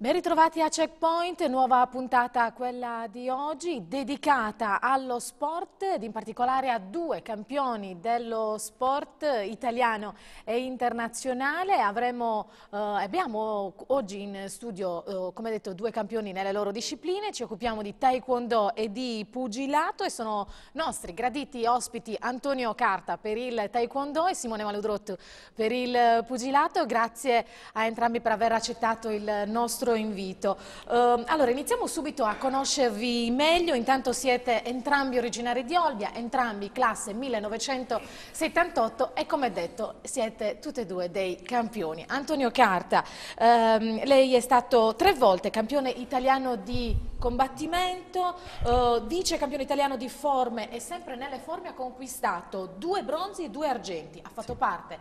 Ben ritrovati a Checkpoint, nuova puntata quella di oggi dedicata allo sport ed in particolare a due campioni dello sport italiano e internazionale. Avremo, eh, abbiamo oggi in studio, eh, come detto, due campioni nelle loro discipline, ci occupiamo di taekwondo e di pugilato e sono nostri graditi ospiti Antonio Carta per il taekwondo e Simone Maludrotto per il pugilato. Grazie a entrambi per aver accettato il nostro vostro invito. Uh, allora, iniziamo subito a conoscervi meglio, intanto siete entrambi originari di Olbia, entrambi classe 1978 e come detto siete tutti e due dei campioni. Antonio Carta, um, lei è stato tre volte campione italiano di combattimento, uh, vice campione italiano di forme e sempre nelle forme ha conquistato due bronzi e due argenti, ha fatto sì. parte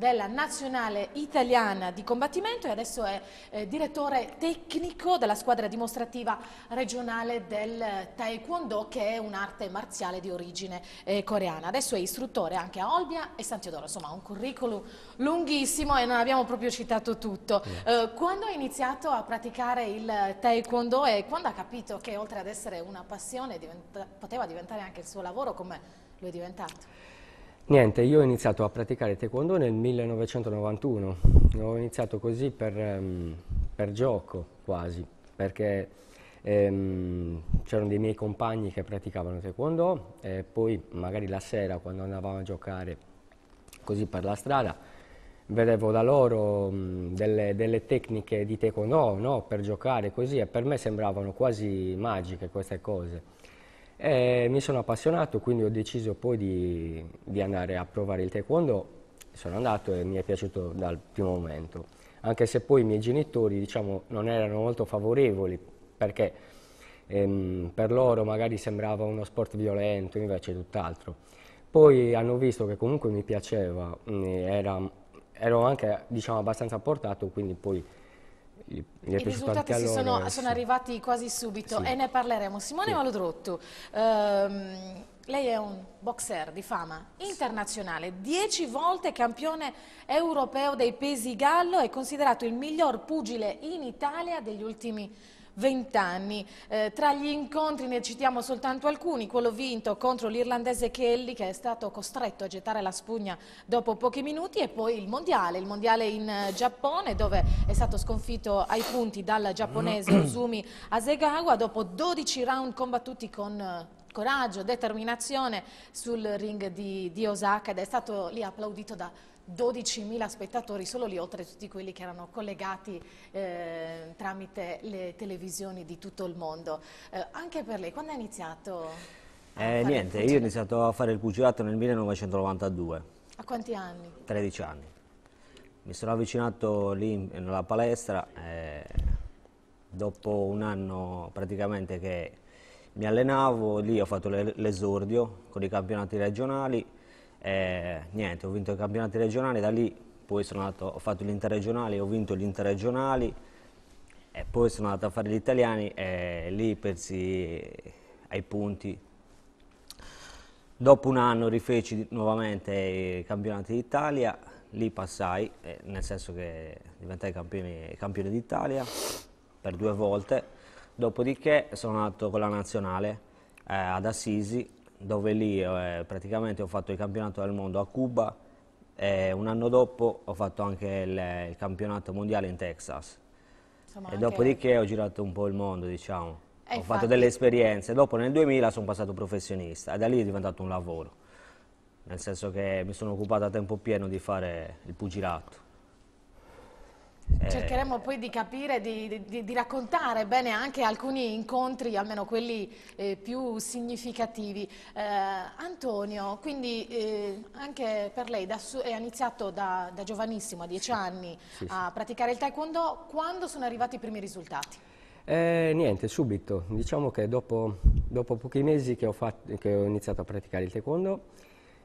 della Nazionale Italiana di Combattimento e adesso è eh, direttore tecnico della squadra dimostrativa regionale del eh, Taekwondo che è un'arte marziale di origine eh, coreana. Adesso è istruttore anche a Olbia e San Teodoro, insomma un curriculum lunghissimo e non abbiamo proprio citato tutto. Eh, quando ha iniziato a praticare il Taekwondo e quando ha capito che oltre ad essere una passione diventa, poteva diventare anche il suo lavoro come lo è diventato? Niente, io ho iniziato a praticare taekwondo nel 1991, ho iniziato così per, ehm, per gioco quasi, perché ehm, c'erano dei miei compagni che praticavano taekwondo e poi magari la sera quando andavamo a giocare così per la strada vedevo da loro mh, delle, delle, tecniche di taekwondo no, per giocare così e per me sembravano quasi magiche queste cose. E mi sono appassionato, quindi ho deciso poi di, di, andare a provare il taekwondo. Sono andato e mi è piaciuto dal primo momento, anche se poi i miei genitori diciamo, non erano molto favorevoli perché ehm, per loro magari sembrava uno sport violento, invece tutt'altro. Poi hanno visto che comunque mi piaceva, mm, era, ero anche diciamo, abbastanza portato, quindi poi i, I risultati sono, sono, arrivati quasi subito sì. e ne parleremo. Simone sì. Malodrotto, ehm, lei è un boxer di fama internazionale, dieci volte campione europeo dei pesi gallo è considerato il miglior pugile in Italia degli ultimi anni vent'anni. Eh, tra gli incontri ne citiamo soltanto alcuni, quello vinto contro l'irlandese Kelly che è stato costretto a gettare la spugna dopo pochi minuti e poi il mondiale, il mondiale in eh, Giappone dove è stato sconfitto ai punti dal giapponese mm. Uzumi Asegawa dopo 12 round combattuti con eh, coraggio, determinazione sul ring di, di Osaka ed è stato lì applaudito da 12.000 spettatori solo lì, oltre a tutti quelli che erano collegati eh, tramite le televisioni di tutto il mondo. Eh, anche per lei, quando ha iniziato? Eh, niente, io ho iniziato a fare il pugilato nel 1992. A quanti anni? 13 anni. Mi sono avvicinato lì nella palestra eh, dopo un anno praticamente che mi allenavo, lì ho fatto l'esordio con i campionati regionali e, eh, niente, ho vinto i campionati regionali, da lì poi sono andato, ho fatto gli interregionali, ho vinto gli interregionali e poi sono andato a fare gli italiani e lì persi ai punti. Dopo un anno rifeci nuovamente i campionati d'Italia, lì passai, eh, nel senso che diventai campione, campione d'Italia per due volte, dopodiché sono andato con la nazionale eh, ad Assisi dove lì eh, praticamente ho fatto il campionato del mondo a Cuba e un anno dopo ho fatto anche il, il campionato mondiale in Texas. Insomma, e dopodiché ho girato un po' il mondo, diciamo. ho infatti... fatto delle esperienze. Dopo nel 2000 sono passato professionista e da lì è diventato un lavoro. Nel senso che mi sono occupato a tempo pieno di fare il pugilato. Eh, Cercheremo poi di capire, di, di, di, raccontare bene anche alcuni incontri, almeno quelli eh, più significativi. Eh, Antonio, quindi eh, anche per lei è iniziato da, da, giovanissimo, a dieci anni, sì, a praticare il taekwondo. Quando sono arrivati i primi risultati? Eh, niente, subito. Diciamo che dopo, dopo pochi mesi che ho, fatto, che ho iniziato a praticare il taekwondo,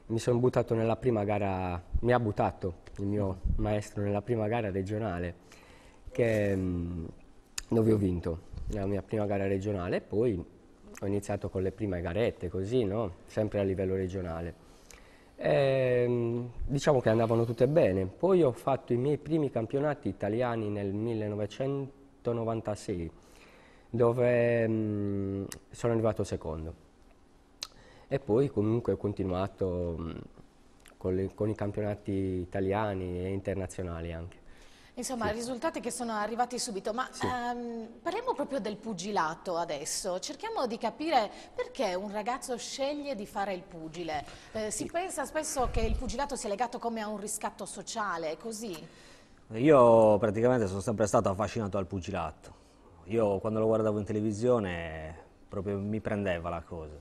mi sono buttato nella prima gara, mi ha buttato il mio maestro nella prima gara regionale che, mm, dove ho vinto, la mia prima gara regionale, poi ho iniziato con le prime garette così, no? sempre a livello regionale. E, ehm, diciamo che andavano tutte bene, poi ho fatto i miei primi campionati italiani nel 1996 dove mh, mm, sono arrivato secondo e poi comunque ho continuato mm, con, le, con i campionati italiani e internazionali anche. Insomma, sì. risultati che sono arrivati subito, ma sì. um, parliamo proprio del pugilato adesso, cerchiamo di capire perché un ragazzo sceglie di fare il pugile. Eh, si sì. pensa spesso che il pugilato sia legato come a un riscatto sociale, è così? Io praticamente sono sempre stato affascinato al pugilato, io quando lo guardavo in televisione proprio mi prendeva la cosa.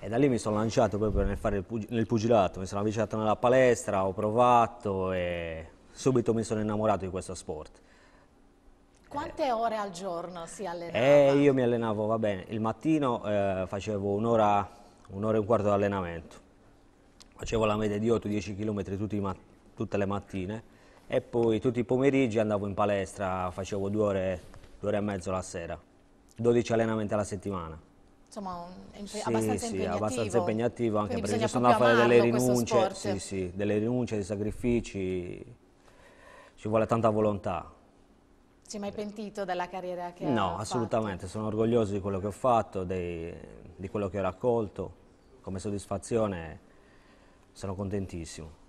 E da lì mi sono lanciato proprio nel fare il pugilato, mi sono avvicinato nella palestra, ho provato e subito mi sono innamorato di questo sport. Quante eh, ore al giorno si allenava? Eh, io mi allenavo, va bene, il mattino eh, facevo un'ora, un'ora e un quarto di allenamento, facevo la media di 8-10 km tutte le mattine e poi tutti i pomeriggi andavo in palestra, facevo due ore, due ore e mezzo la sera, 12 allenamenti alla settimana insomma, impe abbastanza sì, impegnativo. abbastanza impegnativo anche Quindi perché ci sono da fare delle rinunce, sì, sì, delle rinunce, dei sacrifici, ci vuole tanta volontà. Ci è mai pentito della carriera che no, hai No, assolutamente, sono orgoglioso di quello che ho fatto, dei, di quello che ho raccolto, come soddisfazione sono contentissimo.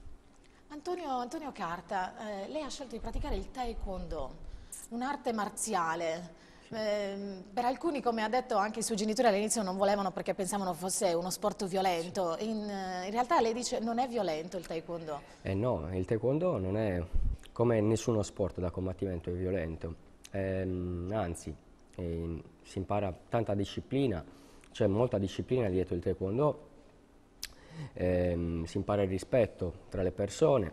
Antonio, Antonio Carta, eh, lei ha scelto di praticare il taekwondo, un'arte marziale, Ehm, per alcuni, come ha detto anche i suoi genitori all'inizio, non volevano perché pensavano fosse uno sport violento. In, eh, in, realtà lei dice non è violento il taekwondo. Eh no, il taekwondo non è come nessuno sport da combattimento è violento. Eh, anzi, eh, si impara tanta disciplina, c'è molta disciplina dietro il taekwondo. Ehm, si impara il rispetto tra le persone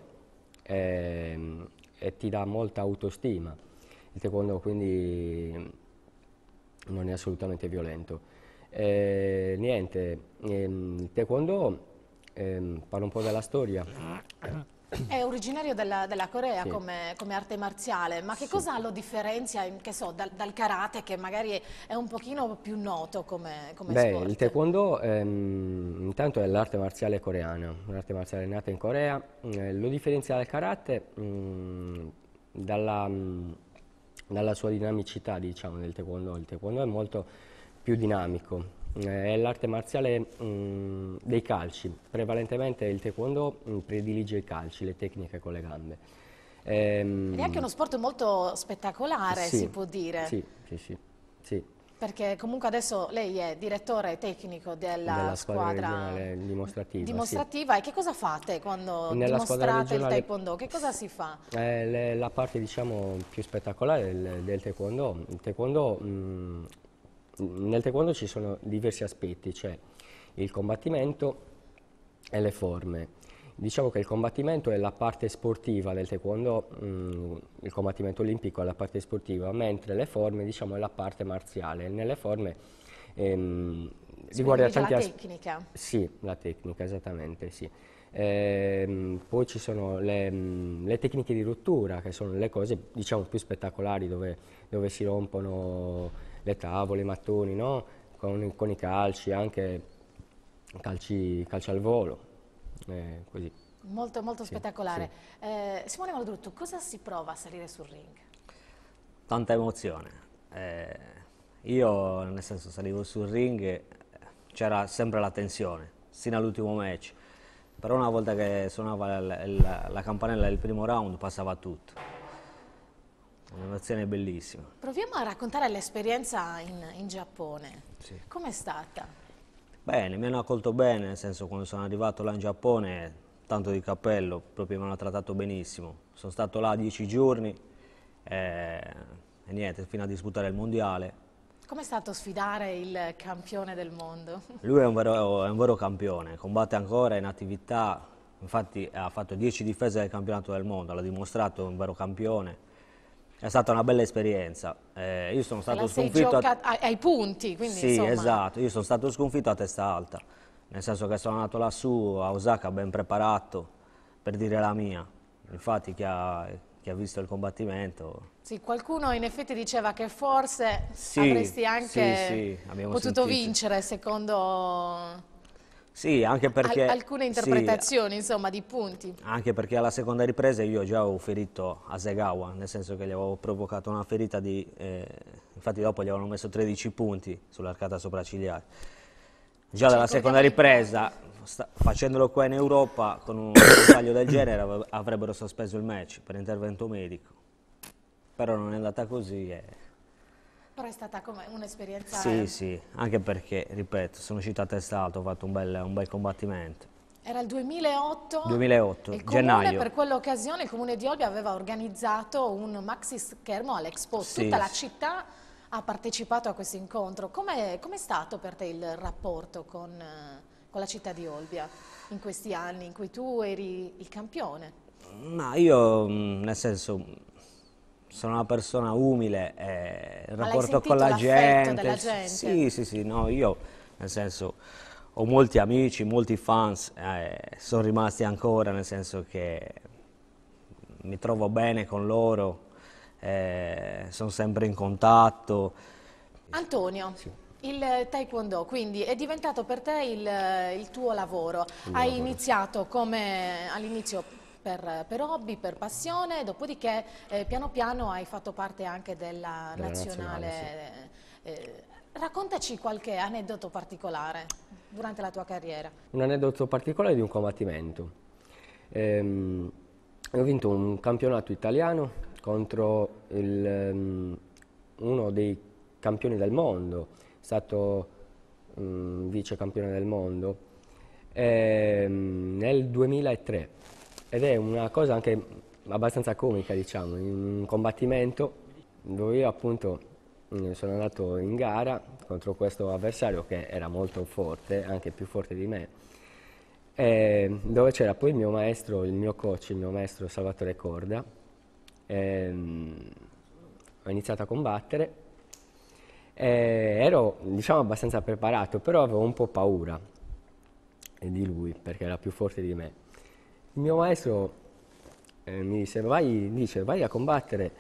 ehm, e ti dà molta autostima il taekwondo quindi non è assolutamente violento. Eh, niente, ehm, il taekwondo, ehm, parlo un po' della storia. È originario della, della Corea sì. come, come, arte marziale, ma che sì. cosa lo differenzia so, dal, dal, karate che magari è un pochino più noto come, come Beh, sport? Il taekwondo ehm, intanto è l'arte marziale coreana, un'arte marziale nata in Corea, eh, lo differenzia dal karate mh, mm, dalla... Mh, mm, dalla sua dinamicità diciamo, nel taekwondo. Il taekwondo è molto più dinamico, eh, è l'arte marziale mh, mm, dei calci, prevalentemente il taekwondo mh, mm, predilige i calci, le tecniche con le gambe. Ehm, Ed è anche uno sport molto spettacolare, sì, si può dire. Sì, sì, sì. sì. Perché comunque adesso lei è direttore tecnico della, della squadra, squadra dimostrativa. dimostrativa. Sì. E che cosa fate quando Nella dimostrate il taekwondo? Che cosa si fa? Eh, le, la parte diciamo, più spettacolare del, del taekwondo. taekwondo mh, mm, nel taekwondo ci sono diversi aspetti, cioè il combattimento e le forme. Diciamo che il combattimento è la parte sportiva del taekwondo, mh, mm, il combattimento olimpico è la parte sportiva, mentre le forme diciamo, è la parte marziale. Nelle forme ehm, riguarda tanti la tecnica. Sì, la tecnica, esattamente, sì. Ehm, poi ci sono le, mh, mm, le, tecniche di rottura, che sono le cose diciamo, più spettacolari, dove, dove, si rompono le tavole, i mattoni, no? con, con, i calci, anche calci, calci al volo eh, così. Molto, molto sì, spettacolare. Sì. Eh, Simone Maldrutto, cosa si prova a salire sul ring? Tanta emozione. Eh, io, nel senso, salivo sul ring, eh, c'era sempre la tensione, sino all'ultimo match. Però una volta che suonava la, la, la campanella del primo round, passava tutto. Un'emozione bellissima. Proviamo a raccontare l'esperienza in, in Giappone. Sì. Com'è stata? Bene, mi hanno accolto bene, nel senso quando sono arrivato là in Giappone, tanto di cappello, proprio mi hanno trattato benissimo. Sono stato là dieci giorni e, eh, e niente, fino a disputare il mondiale. Com'è stato sfidare il campione del mondo? Lui è un, vero, è un vero campione, combatte ancora in attività, infatti ha fatto 10 difese del campionato del mondo, l'ha dimostrato, un vero campione è stata una bella esperienza. Eh, io sono stato sconfitto. A... ai punti, quindi. Sì, insomma. esatto. Io sono stato sconfitto a testa alta. Nel senso che sono andato lassù a Osaka ben preparato per dire la mia. Infatti, chi ha, chi ha visto il combattimento. Sì, qualcuno in effetti diceva che forse sì, avresti anche sì, sì, potuto sentito. vincere secondo sì, anche perché... Al alcune interpretazioni, sì, insomma, di punti. Anche perché alla seconda ripresa io già avevo ferito a Segawa, nel senso che gli avevo provocato una ferita di... Eh, infatti dopo gli avevano messo 13 punti sull'arcata sopraccigliare. Già dalla seconda ripresa, facendolo qua in Europa con un taglio del genere, avrebbero sospeso il match per intervento medico. Però non è andata così e... Però è stata come un'esperienza... Sì, eh? sì, anche perché, ripeto, sono uscito a testa alta, ho fatto un bel, un bel combattimento. Era il 2008? 2008, il comune, gennaio. Per quell'occasione il comune di Olbia aveva organizzato un maxi schermo all'Expo. Sì, Tutta la città ha partecipato a questo incontro. Com'è com stato per te il rapporto con, eh, con, la città di Olbia in questi anni in cui tu eri il campione? Ma io, mm, nel senso, sono una persona umile, eh, il rapporto con la gente, della gente. Sì, sì, sì, no, io nel senso ho molti amici, molti fans, eh, sono rimasti ancora, nel senso che mi trovo bene con loro, eh, sono sempre in contatto. Antonio. Sì. Il taekwondo, quindi, è diventato per te il, il tuo lavoro. Il Hai lavoro. iniziato come all'inizio per, per hobby, per passione, dopodiché eh, piano piano hai fatto parte anche della, della nazionale. sì. Eh, eh, raccontaci qualche aneddoto particolare durante la tua carriera. Un aneddoto particolare di un combattimento. Ehm, ho vinto un campionato italiano contro il, um, uno dei campioni del mondo, è stato um, vice campione del mondo, ehm, nel 2003. Ed è una cosa anche abbastanza comica, diciamo, in un combattimento dove io appunto sono andato in gara contro questo avversario che era molto forte, anche più forte di me, dove c'era poi il mio maestro, il mio coach, il mio maestro Salvatore Corda. Mm, ho iniziato a combattere, E ero diciamo abbastanza preparato, però avevo un po' paura di lui perché era più forte di me il mio maestro eh, mi disse vai, dice, vai a combattere,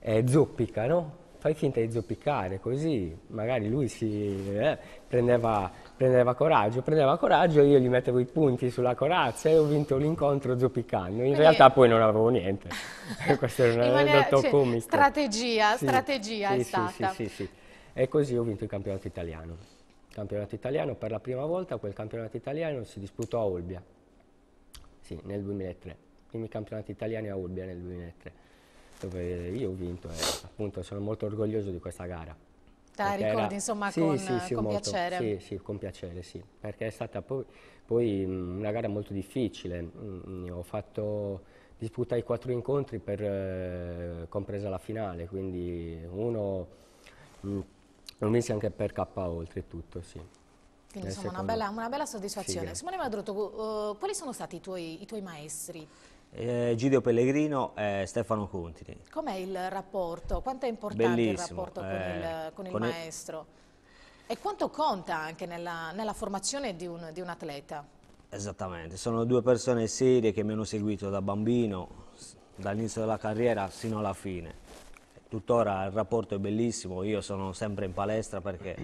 eh, zoppica, no? Fai finta di zoppicare, così magari lui si eh, prendeva, prendeva, coraggio, prendeva coraggio, io gli mettevo i punti sulla corazza e ho vinto l'incontro zoppicando. In e realtà poi non avevo niente. Questo era un aneddoto cioè, comico. Strategia, sì, strategia sì, è sì, stata. Sì, sì, sì. E così ho vinto il campionato italiano. Campionato italiano per la prima volta, quel campionato italiano si disputò a Olbia. Sì, nel 2003. I primi campionati italiani a Urbia nel 2003, dove io ho vinto e appunto sono molto orgoglioso di questa gara. La ricordi era, insomma sì, con, sì, eh, sì, con molto, piacere? Sì, sì, con piacere, sì, perché è stata poi, poi una gara molto difficile. Mh, ho fatto disputai quattro incontri per, eh, compresa la finale, quindi uno mh, lo vinse anche per K oltretutto, sì. Quindi eh, insomma una bella, una bella, soddisfazione. Figa. Simone Madrotto, uh, eh, quali sono stati i tuoi, i tuoi maestri? Eh, Gidio Pellegrino e Stefano Contini. Com'è il rapporto? Quanto è importante Bellissimo. il rapporto eh, con il, con il con maestro? Il... E quanto conta anche nella, nella formazione di un, di un atleta? Esattamente, sono due persone serie che mi hanno seguito da bambino, dall'inizio della carriera fino alla fine. Tuttora il rapporto è bellissimo, io sono sempre in palestra perché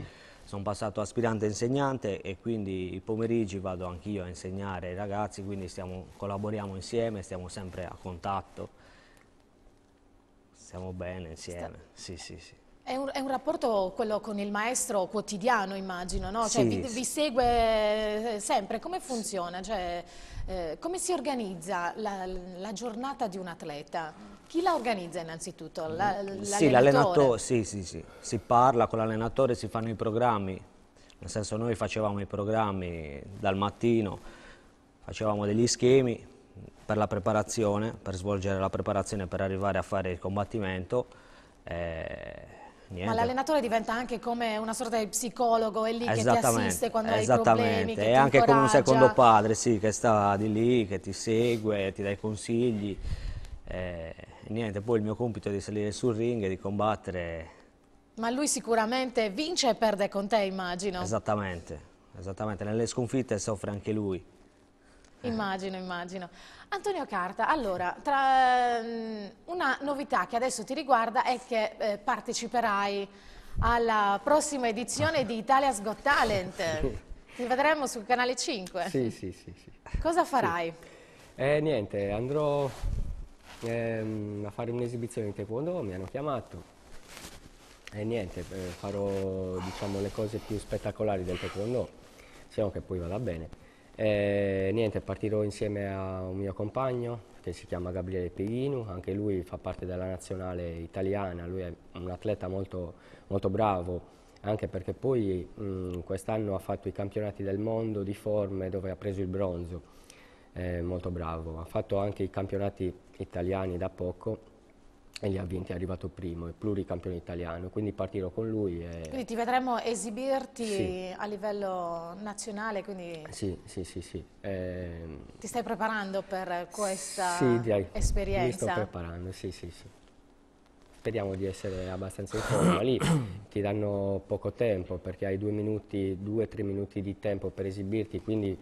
sono passato aspirante insegnante e quindi i pomeriggi vado anch'io a insegnare ai ragazzi, quindi stiamo, collaboriamo insieme, stiamo sempre a contatto, stiamo bene insieme, sì sì sì. È un, è un, rapporto quello con il maestro quotidiano immagino, no? Cioè, sì. vi, vi, segue eh, sempre, come funziona? Cioè, eh, come si organizza la, la, giornata di un atleta? Chi la organizza innanzitutto? La, sì, l'allenatore, sì, sì, sì. Si parla con l'allenatore, si fanno i programmi. Nel senso noi facevamo i programmi dal mattino, facevamo degli schemi per la preparazione, per svolgere la preparazione per arrivare a fare il combattimento. Eh, Niente. Ma l'allenatore diventa anche come una sorta di psicologo, è lì che ti assiste quando hai problemi, Esattamente, è anche incoraggia. come un secondo padre, sì, che sta di lì, che ti segue, ti dà i consigli. Eh, niente, poi il mio compito è di salire sul ring e di combattere. Ma lui sicuramente vince e perde con te, immagino. Esattamente, esattamente. Nelle sconfitte soffre anche lui. Eh. Immagino, immagino. Antonio Carta, allora, tra, mm, una novità che adesso ti riguarda è che eh, parteciperai alla prossima edizione di Italia's Got Talent. Ti vedremo sul canale 5. Sì, sì, sì. sì. Cosa farai? Sì. Eh, niente, andrò ehm, a fare un'esibizione in taekwondo, mi hanno chiamato. E niente, eh, farò diciamo, le cose più spettacolari del taekwondo, speriamo che poi vada bene. E, niente, partirò insieme a un mio compagno che si chiama Gabriele Peghinu, anche lui fa parte della nazionale italiana, lui è un atleta molto, molto bravo, anche perché poi quest'anno ha fatto i campionati del mondo di forme dove ha preso il bronzo, è molto bravo, ha fatto anche i campionati italiani da poco e li ha vinti, è arrivato primo, è pluricampione italiano, quindi partirò con lui. E... Quindi ti vedremo esibirti sì. a livello nazionale? Quindi... Sì, sì, sì. sì. E... Ehm, ti stai preparando per questa sì, dai, esperienza? Mi sto preparando, sì, sì, sì. Speriamo di essere abbastanza in forma. Lì ti danno poco tempo perché hai due minuti, due, o tre minuti di tempo per esibirti, quindi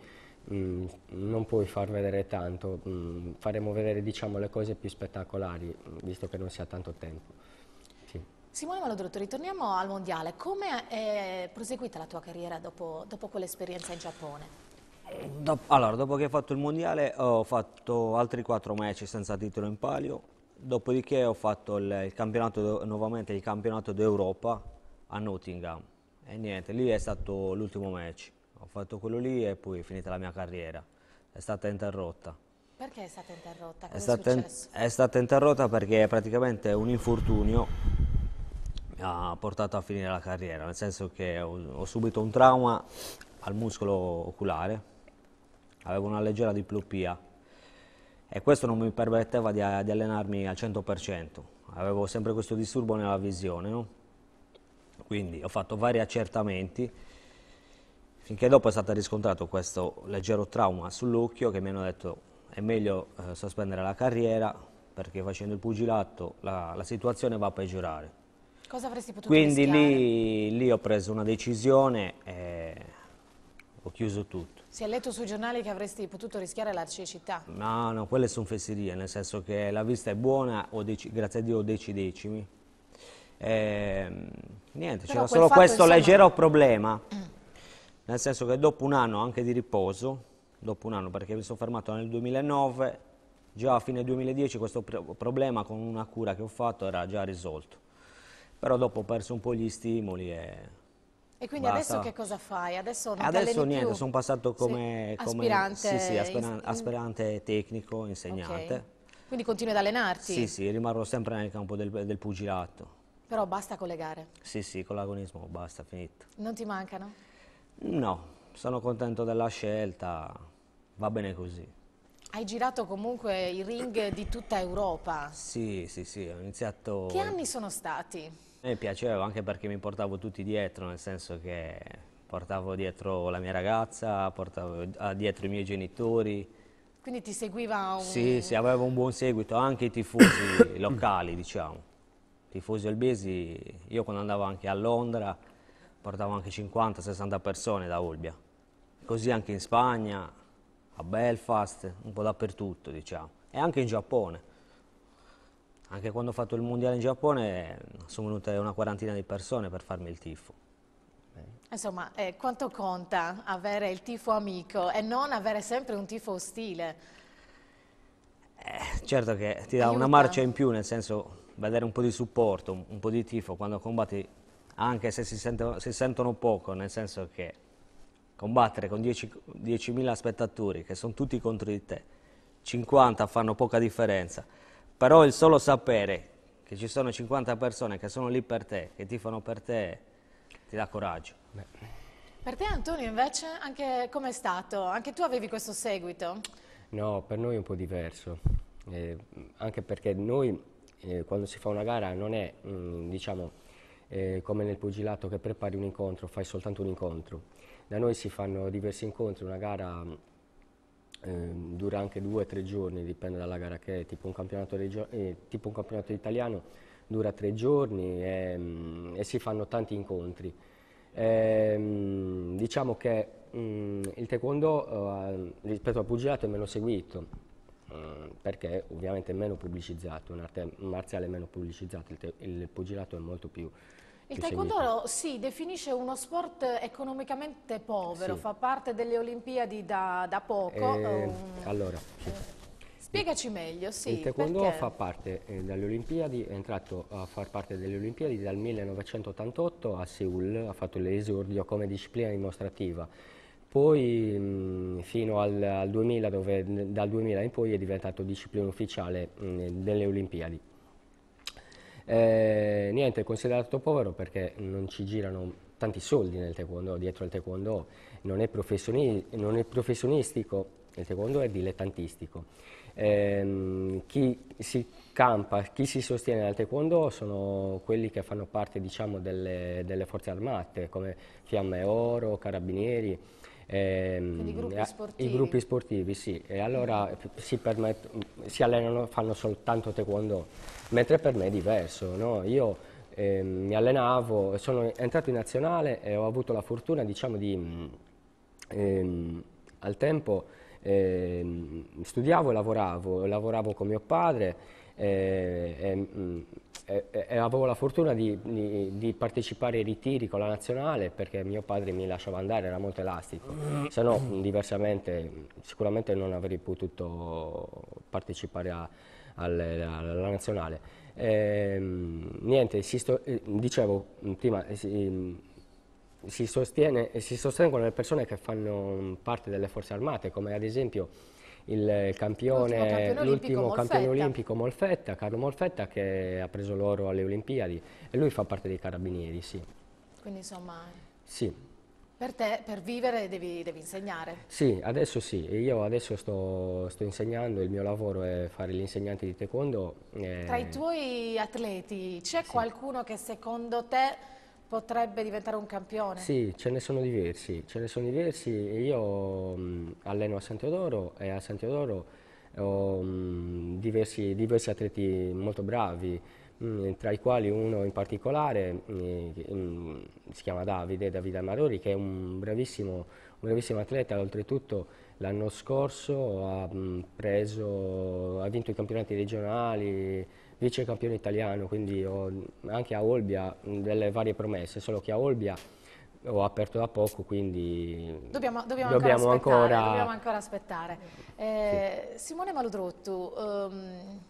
Mm, non puoi far vedere tanto, mh, mm, faremo vedere diciamo, le cose più spettacolari, mm, visto che non si ha tanto tempo. Sì. Simone Malodrotto, ritorniamo al Mondiale. Come è proseguita la tua carriera dopo, dopo quell'esperienza in Giappone? allora, dopo che ho fatto il mondiale ho fatto altri quattro match senza titolo in palio, dopodiché ho fatto il, il campionato, nuovamente il campionato d'Europa a Nottingham e niente, lì è stato l'ultimo match ho fatto quello lì e poi è finita la mia carriera, è stata interrotta. Perché è stata interrotta? Cosa è, stata è, in, è stata interrotta perché praticamente un infortunio mi ha portato a finire la carriera, nel senso che ho, ho subito un trauma al muscolo oculare, avevo una leggera diplopia e questo non mi permetteva di, di, allenarmi al 100%, avevo sempre questo disturbo nella visione, no? quindi ho fatto vari accertamenti Finché dopo è stato riscontrato questo leggero trauma sull'occhio che mi hanno detto è meglio eh, sospendere la carriera perché facendo il pugilato la, la situazione va a peggiorare. Cosa avresti potuto Quindi lì, lì, ho preso una decisione e ho chiuso tutto. Si è letto sui giornali che avresti potuto rischiare la cecità? No, no, quelle sono fesserie, nel senso che la vista è buona, deci, grazie a Dio ho 10 decimi. E, ehm, niente, c'era solo questo insomma... leggero problema. Mm nel senso che dopo un anno anche di riposo, dopo un anno perché mi sono fermato nel 2009, già a fine 2010 questo problema con una cura che ho fatto era già risolto, però dopo ho perso un po' gli stimoli e... E quindi Basta. adesso che cosa fai? Adesso non Adesso niente, più. sono passato come, sì. come aspirante, sì, sì, asperan, aspirante, tecnico, insegnante. Okay. Quindi continui ad allenarti? Sì, sì, rimarrò sempre nel campo del, del pugilato. Però basta collegare? Sì, sì, con l'agonismo basta, finito. Non ti mancano? No, sono contento della scelta, va bene così. Hai girato comunque i ring di tutta Europa? Sì, sì, sì, ho iniziato... Che anni sono stati? Mi piaceva anche perché mi portavo tutti dietro, nel senso che portavo dietro la mia ragazza, portavo dietro i miei genitori. Quindi ti seguiva un... Sì, sì, avevo un buon seguito, anche i tifosi locali, diciamo. Tifosi albesi, io quando andavo anche a Londra portavo anche 50-60 persone da Olbia. Così anche in Spagna, a Belfast, un po' dappertutto diciamo. E anche in Giappone. Anche quando ho fatto il mondiale in Giappone sono venute una quarantina di persone per farmi il tifo. Insomma, eh, quanto conta avere il tifo amico e non avere sempre un tifo ostile? Eh, certo che ti dà Aiuta. una marcia in più, nel senso vedere un po' di supporto, un, po' di tifo quando combatti anche se si, sente, si sentono poco, nel senso che combattere con 10.000 spettatori che sono tutti contro di te, 50 fanno poca differenza, però il solo sapere che ci sono 50 persone che sono lì per te, che tifano per te, ti dà coraggio. Beh. Per te Antonio invece, anche come è stato? Anche tu avevi questo seguito? No, per noi è un po' diverso, eh, anche perché noi eh, quando si fa una gara non è, mh, mm, diciamo, eh, come nel pugilato che prepari un incontro, fai soltanto un incontro. Da noi si fanno diversi incontri, una gara eh, dura anche due o tre giorni, dipende dalla gara che è, tipo un campionato, eh, tipo un campionato italiano dura tre giorni e, mm, e si fanno tanti incontri. E, ehm, diciamo che mh, mm, il taekwondo eh, rispetto al pugilato è meno seguito, eh, perché ovviamente è meno pubblicizzato, è un'arte marziale meno pubblicizzata, il, il pugilato è molto più... Il taekwondo si sì, definisce uno sport economicamente povero, sì. fa parte delle Olimpiadi da, da poco. Eh, um, allora, sì. Eh, spiegaci meglio, sì. Il taekwondo perché? fa parte eh, delle Olimpiadi, è entrato a far parte delle Olimpiadi dal 1988 a Seoul, ha fatto l'esordio come disciplina dimostrativa poi mh, fino al, al 2000, dove, dal 2000 in poi è diventato disciplina ufficiale mh, delle Olimpiadi. Eh, niente, è considerato povero perché non ci girano tanti soldi nel taekwondo, dietro al taekwondo non è, professioni non è professionistico, il taekwondo è dilettantistico. Eh, chi si campa, chi si sostiene dal taekwondo sono quelli che fanno parte diciamo, delle, delle forze armate come Fiamme Oro, Carabinieri, Ehm, gruppi eh, sportivi. I gruppi sportivi, sì. E allora si, permet, si, allenano, fanno soltanto taekwondo, mentre per me è diverso. No? Io ehm, mi allenavo, sono entrato in nazionale e ho avuto la fortuna, diciamo, di ehm, al tempo ehm, studiavo e lavoravo, lavoravo con mio padre eh, e, e, mm, eh, eh, avevo la fortuna di, di, di, partecipare ai ritiri con la nazionale perché mio padre mi lasciava andare, era molto elastico, se no diversamente sicuramente non avrei potuto partecipare a, al, alla nazionale. Ehm, eh, niente, sto, dicevo prima, eh, si, si, sostiene, si sostengono le persone che fanno parte delle forze armate, come ad esempio il campione, l'ultimo campione olimpico Molfetta, Carlo Molfetta che ha preso l'oro alle Olimpiadi e lui fa parte dei carabinieri, sì. Quindi insomma... Sì. Per te, per vivere devi, devi insegnare? Sì, adesso sì. Io adesso sto, sto, insegnando, il mio lavoro è fare l'insegnante di taekwondo. E... Eh, Tra i tuoi atleti c'è sì. qualcuno che secondo te potrebbe diventare un campione? Sì, ce ne sono diversi, ce ne sono diversi. Io mh, mm, alleno a San e a San ho mh, mm, diversi, diversi, atleti molto bravi, mh, mm, tra i quali uno in particolare si chiama Davide, Davide Amadori, che è un bravissimo, un bravissimo atleta, oltretutto l'anno scorso ha, preso, ha vinto i campionati regionali, vice campione italiano, quindi ho, anche a Olbia delle varie promesse, solo che a Olbia ho aperto da poco, quindi dobbiamo, dobbiamo, dobbiamo, ancora, aspettare, ancora... dobbiamo ancora, aspettare. Eh, sì. Simone Maludrottu, um, ehm,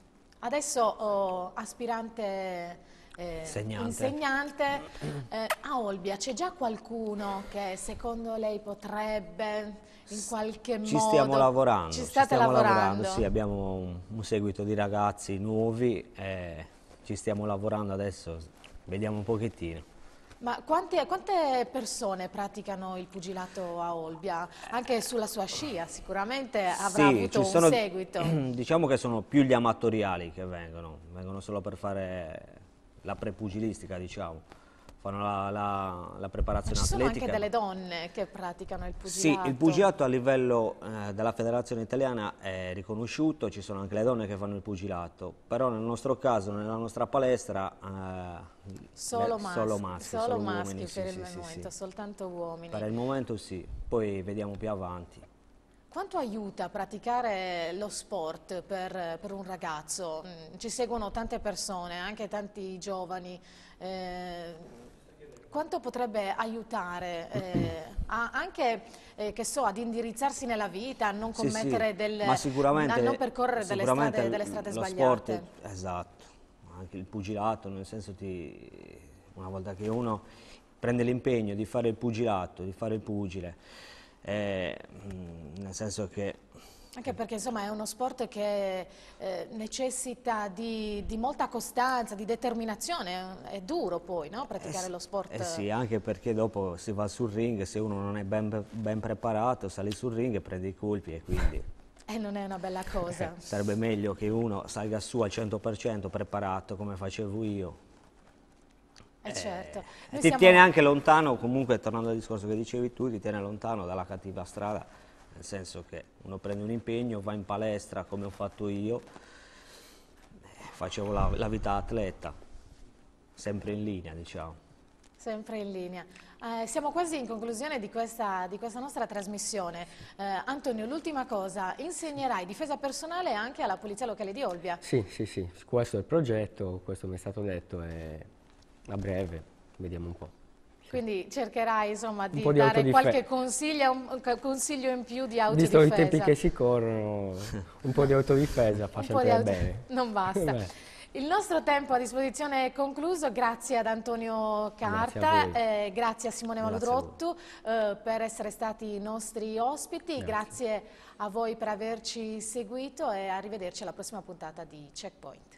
adesso oh, aspirante eh, insegnante, insegnante eh, a Olbia c'è già qualcuno che secondo lei potrebbe in qualche ci modo. Stiamo lavorando, ci, ci stiamo lavorando. lavorando. Sì, abbiamo un, un, seguito di ragazzi nuovi e ci stiamo lavorando adesso, vediamo un pochettino. Ma quante, quante, persone praticano il pugilato a Olbia? Anche sulla sua scia sicuramente avrà sì, avuto sono, un seguito. Diciamo che sono più gli amatoriali che vengono, vengono solo per fare la prepugilistica diciamo fanno la, la, la preparazione atletica. Ma ci sono anche delle donne che praticano il pugilato? Sì, il pugilato a livello eh, della federazione italiana è riconosciuto, ci sono anche le donne che fanno il pugilato, però nel nostro caso, nella nostra palestra... Eh, solo, le, maschi, solo maschi, solo, solo maschi uomini, per sì, il sì, momento, sì. soltanto uomini. Per il momento sì, poi vediamo più avanti. Quanto aiuta praticare lo sport per, per, un ragazzo? Mm, ci seguono tante persone, anche tanti giovani. Eh, quanto potrebbe aiutare eh, a, anche eh, so, ad indirizzarsi nella vita, a non commettere sì, sì. Del, a non percorrere delle strade, delle strade sbagliate? Sport, esatto, anche il pugilato, nel senso ti, una volta che uno prende l'impegno di fare il pugilato, di fare il pugile, eh, mm, nel senso che anche perché insomma è uno sport che eh, necessita di, di, molta costanza, di determinazione, eh, è duro poi no? praticare eh, lo sport. Eh sì, anche perché dopo si va sul ring, se uno non è ben, ben preparato sali sul ring e prende i colpi e quindi... E non è una bella cosa. Eh, sarebbe meglio che uno salga su al 100% preparato come facevo io. Eh, eh, certo. Noi ti siamo... tiene anche lontano, comunque tornando al discorso che dicevi tu, ti tiene lontano dalla cattiva strada nel senso che uno prende un impegno, va in palestra come ho fatto io, eh, facevo la, la vita atleta, sempre in linea diciamo. Sempre in linea. Eh, siamo quasi in conclusione di questa, di questa nostra trasmissione. Eh, Antonio, l'ultima cosa, insegnerai difesa personale anche alla Polizia Locale di Olbia? Sì, sì, sì, questo è il progetto, questo mi è stato detto e a breve vediamo un po'. Quindi cercherai insomma, di, di dare qualche consiglio, consiglio, in più di autodifesa. Visto i tempi che si corrono, un po' di autodifesa fa sempre auto... bene. Non basta. Il nostro tempo a disposizione è concluso, grazie ad Antonio Carta, grazie a, eh, grazie a Simone Malodrottu eh, per essere stati i nostri ospiti, grazie. grazie a voi per averci seguito e arrivederci alla prossima puntata di Checkpoint.